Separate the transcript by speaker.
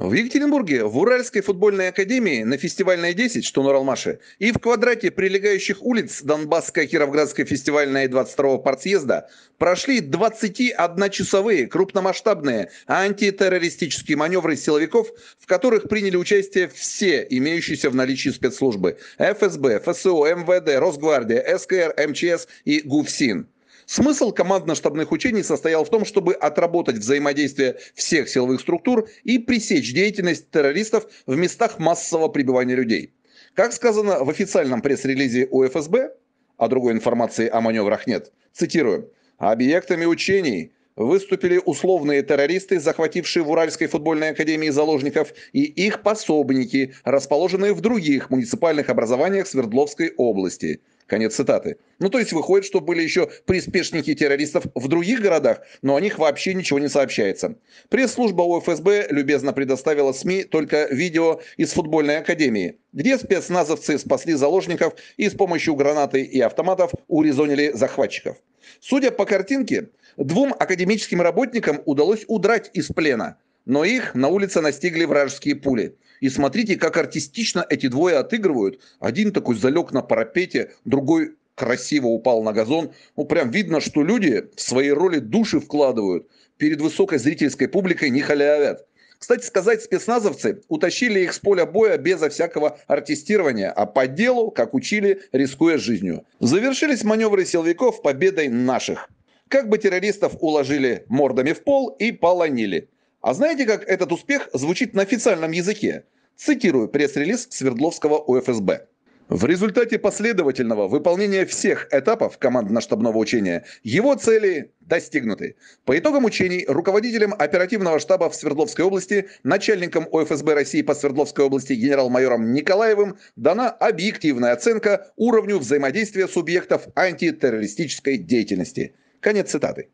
Speaker 1: В Екатеринбурге, в Уральской футбольной академии на фестивальной 10, что на Ралмаше, и в квадрате прилегающих улиц Донбасской Кировградской фестивальной 22-го партсъезда прошли 21-часовые крупномасштабные антитеррористические маневры силовиков, в которых приняли участие все имеющиеся в наличии спецслужбы – ФСБ, ФСО, МВД, Росгвардия, СКР, МЧС и ГУФСИН. Смысл командно-штабных учений состоял в том, чтобы отработать взаимодействие всех силовых структур и пресечь деятельность террористов в местах массового пребывания людей. Как сказано в официальном пресс-релизе УФСБ, а другой информации о маневрах нет, цитирую, «объектами учений выступили условные террористы, захватившие в Уральской футбольной академии заложников и их пособники, расположенные в других муниципальных образованиях Свердловской области. Конец цитаты. Ну, то есть выходит, что были еще приспешники террористов в других городах, но о них вообще ничего не сообщается. Пресс-служба УФСБ любезно предоставила СМИ только видео из футбольной академии, где спецназовцы спасли заложников и с помощью гранаты и автоматов урезонили захватчиков. Судя по картинке, двум академическим работникам удалось удрать из плена – но их на улице настигли вражеские пули. И смотрите, как артистично эти двое отыгрывают. Один такой залег на парапете, другой красиво упал на газон. Ну, прям видно, что люди в свои роли души вкладывают. Перед высокой зрительской публикой не халявят. Кстати сказать, спецназовцы утащили их с поля боя безо всякого артистирования, а по делу, как учили, рискуя жизнью. Завершились маневры силовиков победой наших. Как бы террористов уложили мордами в пол и полонили. А знаете, как этот успех звучит на официальном языке? Цитирую пресс-релиз Свердловского УФСБ. В результате последовательного выполнения всех этапов командно-штабного учения его цели достигнуты. По итогам учений руководителем оперативного штаба в Свердловской области, начальником ОФСБ России по Свердловской области генерал-майором Николаевым дана объективная оценка уровню взаимодействия субъектов антитеррористической деятельности. Конец цитаты.